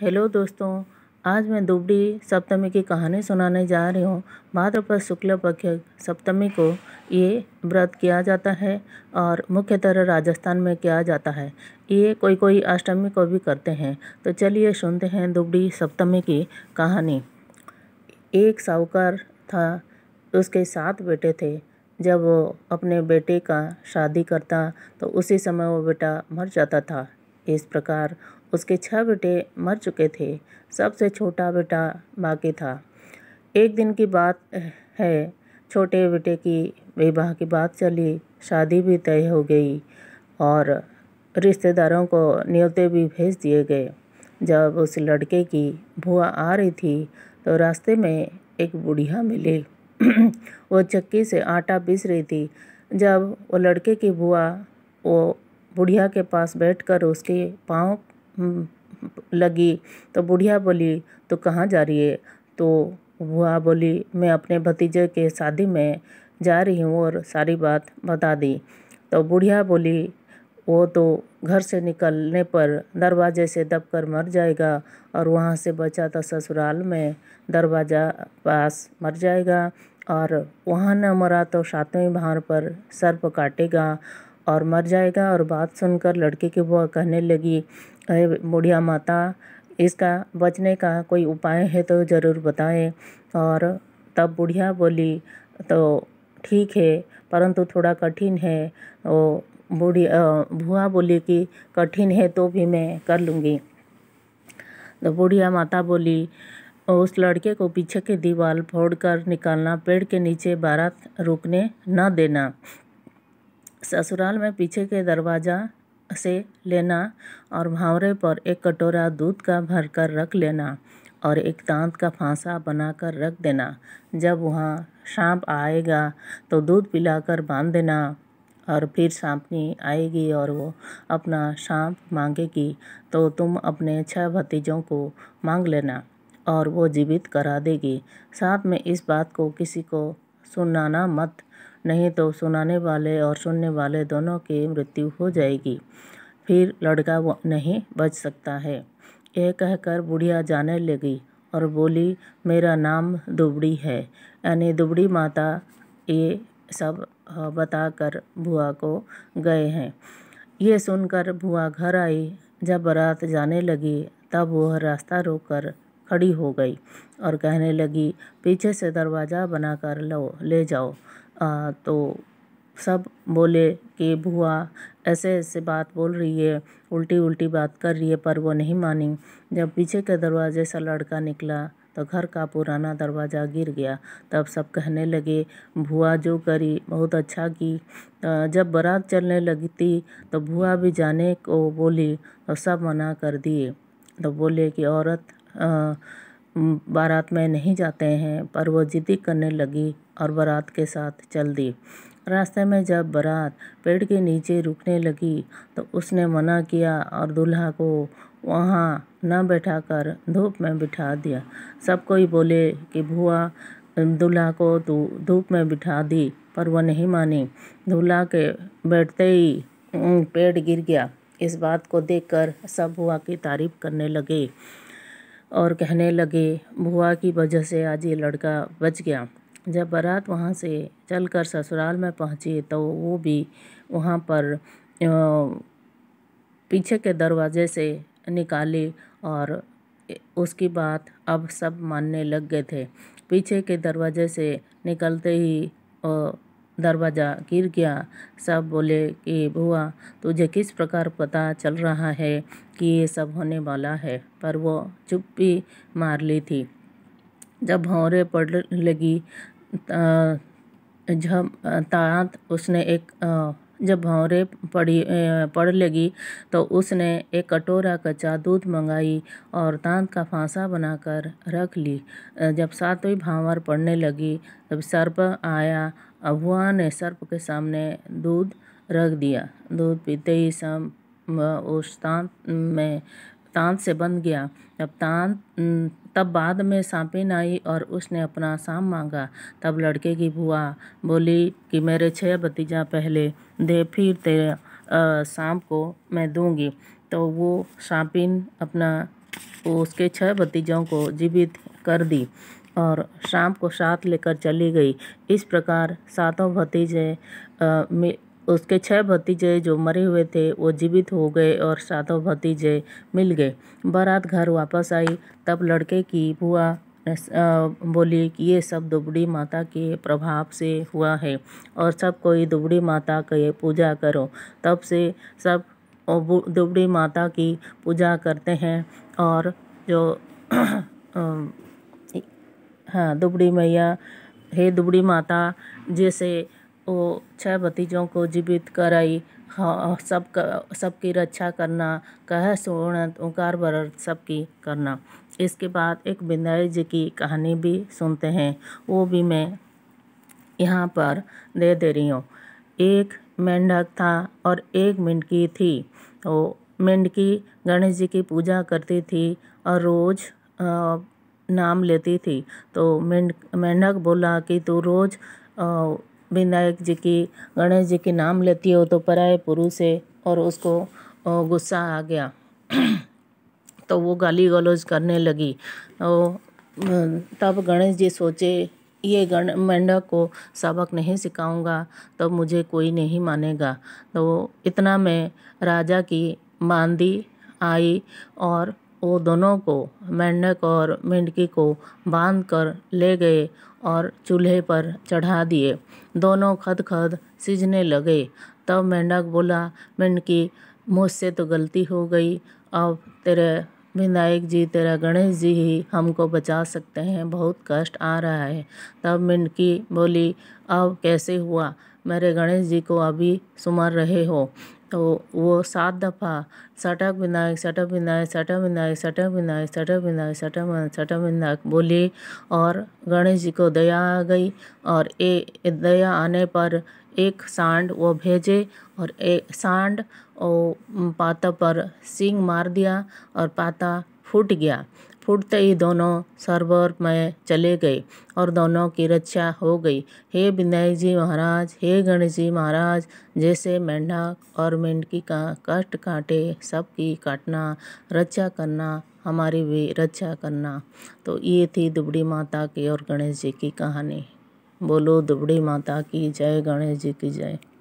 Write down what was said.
hello दोस्तों आज मैं दुबड़ी सप्तमी की कहानी सुनाने जा रही हूँ भाद्रपद शुक्ल पक्ष सप्तमी को ये व्रत किया जाता है और मुख्यतः राजस्थान में किया जाता है ये कोई कोई अष्टमी को भी करते हैं तो चलिए सुनते हैं दुबड़ी सप्तमी की कहानी एक साहूकार था उसके सात बेटे थे जब वो अपने बेटे का शादी करता तो उसी समय वो बेटा मर जाता था इस प्रकार उसके छह बेटे मर चुके थे सबसे छोटा बेटा बाकी था एक दिन की बात है छोटे बेटे की विवाह की बात चली शादी भी तय हो गई और रिश्तेदारों को न्योते भी भेज दिए गए जब उस लड़के की भुआ आ रही थी तो रास्ते में एक बूढ़िया मिली वो चक्की से आटा पीस रही थी जब वो लड़के की भुआ वो बुढ़िया के पास बैठकर उसके पाँव हम्म, लगी तो बुढ़िया बोली तो कहाँ जा रही है तो बुआ बोली मैं अपने भतीजे के शादी में जा रही हूँ और सारी बात बता दी तो बुढ़िया बोली वो तो घर से निकलने पर दरवाजे से दबकर मर जाएगा और वहाँ से बचा तो ससुराल में दरवाज़ा पास मर जाएगा और वहाँ न मरा तो सातवें भार पर सर्प काटेगा और मर जाएगा और बात सुनकर लड़के की बुआ कहने लगी अरे बुढ़िया माता इसका बचने का कोई उपाय है तो ज़रूर बताएं और तब बुढ़िया बोली तो ठीक है परंतु थोड़ा कठिन है वो बूढ़ी भुआ बोली कि कठिन है तो भी मैं कर लूँगी तो बुढ़िया माता बोली उस लड़के को पीछे की दीवार फोड़ कर निकालना पेड़ के नीचे बारात रुकने न देना ससुराल में पीछे के दरवाजा से लेना और भावरे पर एक कटोरा दूध का भर कर रख लेना और एक दांत का फांसा बनाकर रख देना जब वहाँ सांप आएगा तो दूध पिलाकर बांध देना और फिर सांपनी आएगी और वो अपना सांप मांगेगी तो तुम अपने छह भतीजों को मांग लेना और वो जीवित करा देगी साथ में इस बात को किसी को सुनाना मत नहीं तो सुनाने वाले और सुनने वाले दोनों की मृत्यु हो जाएगी फिर लड़का वो नहीं बच सकता है यह कहकर बुढ़िया जाने लगी और बोली मेरा नाम दुबड़ी है यानी दुबड़ी माता ये सब बताकर बुआ को गए हैं ये सुनकर बुआ घर आई जब बारात जाने लगी तब वह रास्ता रोककर खड़ी हो गई और कहने लगी पीछे से दरवाज़ा बनाकर लो ले जाओ तो सब बोले कि बुआ ऐसे ऐसे बात बोल रही है उल्टी उल्टी बात कर रही है पर वो नहीं मानी जब पीछे के दरवाजे से लड़का निकला तो घर का पुराना दरवाज़ा गिर गया तब सब कहने लगे भुआ जो करी बहुत अच्छा की जब बारात चलने लगी थी तो भुआ भी जाने को बोली तो सब मना कर दिए तो बोले कि औरत बारात में नहीं जाते हैं पर वो ज़िद्दी करने लगी और बारात के साथ चल दी रास्ते में जब बारात पेड़ के नीचे रुकने लगी तो उसने मना किया और दूल्हा को वहाँ न बैठा कर धूप में बिठा दिया सब कोई बोले कि भुआ दूल्हा को तो धूप में बिठा दी पर वह नहीं मानी दूल्हा के बैठते ही पेड़ गिर गया इस बात को देखकर सब हुआ की तारीफ करने लगे और कहने लगे बुआ की वजह से आज ये लड़का बच गया जब बारात वहाँ से चलकर ससुराल में पहुँची तो वो भी वहाँ पर पीछे के दरवाजे से निकाली और उसकी बात अब सब मानने लग गए थे पीछे के दरवाजे से निकलते ही दरवाज़ा गिर गया सब बोले कि बुआ तुझे किस प्रकार पता चल रहा है कि ये सब होने वाला है पर वो चुप्पी मार ली थी जब भौरे पड़ लगी जब तात उसने एक जब भौरे पड़ी पड़ लगी तो उसने एक कटोरा कच्चा दूध मंगाई और तांत का फांसा बनाकर रख ली जब सातवीं भावर पड़ने लगी तब सर्प आया अबुआ ने सर्प के सामने दूध रख दिया दूध पीते ही सर्प उस तांत में तांत से बंध गया तब तांत तब बाद में सांपिन आई और उसने अपना साम मांगा तब लड़के की बुआ बोली कि मेरे छः भतीजा पहले दे फिर तेरे सांप को मैं दूंगी तो वो सांपिन अपना उसके छः भतीजों को जीवित कर दी और शाम को साथ लेकर चली गई इस प्रकार सातों भतीजे उसके छह भतीजे जो मरे हुए थे वो जीवित हो गए और सातों भतीजे मिल गए बारात घर वापस आई तब लड़के की बुआ बोली कि ये सब दुबड़ी माता के प्रभाव से हुआ है और सब कोई दुबड़ी माता के पूजा करो तब से सब दुबड़ी माता की पूजा करते हैं और जो हाँ दुबड़ी मैया हे दुबड़ी माता जैसे वो छह भतीजों को जीवित कराई हाँ सब सबकी रक्षा करना कह सुवर्ण ओंकार भर सबकी करना इसके बाद एक बिंदाई जी की कहानी भी सुनते हैं वो भी मैं यहाँ पर दे दे रही हूँ एक मेंढक था और एक मेंढकी थी वो मेंढकी गणेश जी की पूजा करती थी और रोज़ नाम लेती थी तो मेंढक बोला कि तू रोज़ विनायक जी की गणेश जी की नाम लेती हो तो पराए पुरुष है और उसको गुस्सा आ गया तो वो गाली गलौज करने लगी तो तब गणेश जी सोचे ये गण मेंढक को सबक नहीं सिखाऊंगा तो मुझे कोई नहीं मानेगा तो इतना मैं राजा की मांदी आई और वो दोनों को मेंढक और मेंढकी को बांध कर ले गए और चूल्हे पर चढ़ा दिए दोनों खद खद सीझने लगे तब मेंढक बोला मेंढकी मुझसे तो गलती हो गई अब तेरे विनायक जी तेरा गणेश जी ही हमको बचा सकते हैं बहुत कष्ट आ रहा है तब मिंडकी बोली अब कैसे हुआ मेरे गणेश जी को अभी सुमर रहे हो तो वो सात दफ़ा सटक विनायक सटक विनायक सटक विनायक सटक विनायक सटक विनायक सटक विनायक सटक विनायक बोली और गणेश जी को दया आ गई और ए दया आने पर एक सांड वो भेजे और एक सांड वो पाता पर सिंग मार दिया और पाता फूट गया फूटते ही दोनों सरोवर में चले गए और दोनों की रक्षा हो गई हे विनय जी महाराज हे गणेश जी महाराज जैसे मेंढक और मेंढकी का कष्ट काटे सबकी काटना रक्षा करना हमारी भी रक्षा करना तो ये थी दुबड़ी माता की और गणेश जी की कहानी बोलो दुबड़ी माता की जय गणेश जी की जय